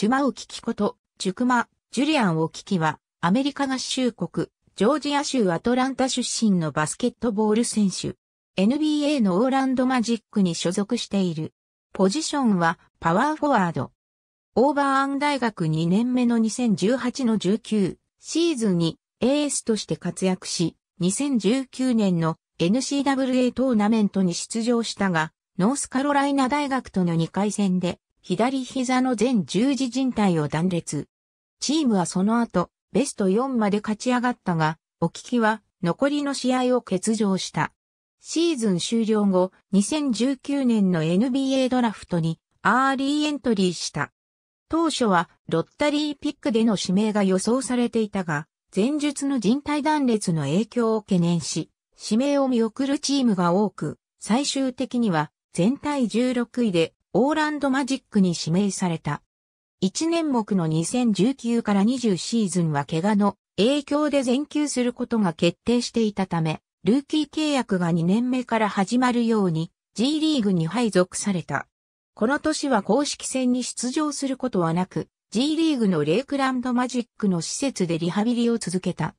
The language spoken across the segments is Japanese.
チュマウキキこと、チュクマ、ジュリアン・オキキは、アメリカ合衆国、ジョージア州アトランタ出身のバスケットボール選手。NBA のオーランドマジックに所属している。ポジションは、パワーフォワード。オーバーアン大学2年目の2018の19シーズンにエースとして活躍し、2019年の n c w a トーナメントに出場したが、ノースカロライナ大学との2回戦で左膝の全十字靭帯を断裂。チームはその後、ベスト4まで勝ち上がったが、お聞きは残りの試合を欠場した。シーズン終了後、2019年の NBA ドラフトにアーリーエントリーした。当初はロッタリーピックでの指名が予想されていたが、前述の人体断裂の影響を懸念し、指名を見送るチームが多く、最終的には全体16位でオーランドマジックに指名された。1年目の2019から20シーズンは怪我の影響で全休することが決定していたため、ルーキー契約が2年目から始まるように G リーグに配属された。この年は公式戦に出場することはなく、G リーグのレイクランドマジックの施設でリハビリを続けた。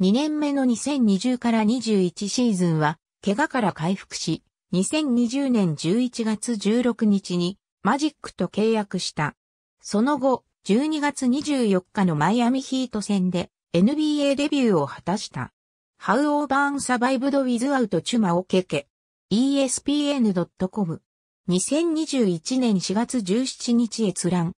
2年目の2020から21シーズンは、怪我から回復し、2020年11月16日にマジックと契約した。その後、12月24日のマイアミヒート戦で NBA デビューを果たした。How Over Survived Without Chuma をけけ。ESPN.com。2021年4月17日閲覧。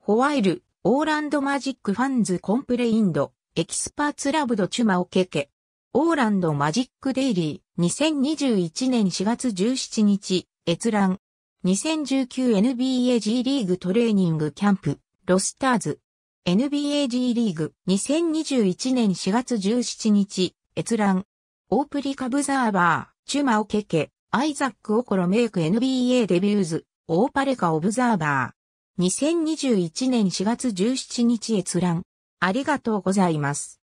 ホワイル、オーランドマジックファンズコンプレインド、エキスパーツラブドチュマオケケ。オーランドマジックデイリー、2021年4月17日、閲覧。2019NBA G リーグトレーニングキャンプ、ロスターズ。NBA G リーグ、2021年4月17日、閲覧。オープリカブザーバー、チュマオケケ、アイザックオコロメイク NBA デビューズ、オーパレカオブザーバー。2021年4月17日閲覧。ありがとうございます。